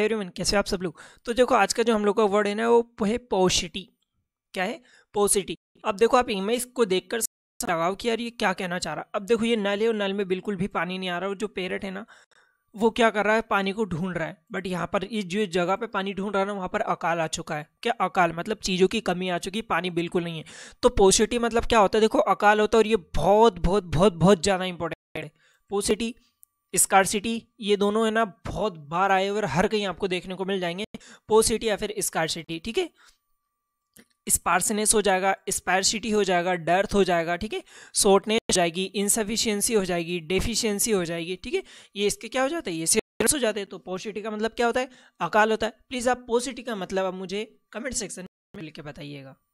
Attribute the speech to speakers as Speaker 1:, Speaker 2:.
Speaker 1: everyone कैसे आप सब लोग तो देखो आज का जो हम लोग का वर्ड है ना वो है पोसिटी क्या है पोसिटी अब देखो आप इमेज को देखकर लगाओ कि यार ये क्या कहना चाह रहा अब देखो ये नल है और नल में बिल्कुल भी पानी नहीं आ रहा और जो पेरट है ना वो क्या कर रहा है पानी को ढूंढ रहा है बट यहाँ पर इस जो जगह पे पानी ढूंढ रहा है ना वहाँ पर अकाल आ चुका है क्या अकाल मतलब चीज़ों की कमी आ चुकी है पानी बिल्कुल नहीं है तो पॉजिटिव मतलब क्या होता है देखो अकाल होता है और ये बहुत बहुत बहुत बहुत ज़्यादा इंपॉर्टेंट है पॉजिटिव स्कारसिटी ये दोनों है ना बहुत बार आए और हर कहीं आपको देखने को मिल जाएंगे पो सिटी या फिर स्कारसिटी ठीक है स्पार्सनेस हो जाएगा स्पायरसिटी हो जाएगा डर्थ हो जाएगा ठीक है शॉर्टनेस हो जाएगी इनसफिशियंसी हो जाएगी डेफिशियंसी हो जाएगी ठीक है ये इसके क्या हो जाते हैं ये हो जाते हैं तो पोसिटी का मतलब क्या होता है अकाल होता है प्लीज़ आप पोसिटी का मतलब आप मुझे कमेंट सेक्शन में लिख के बताइएगा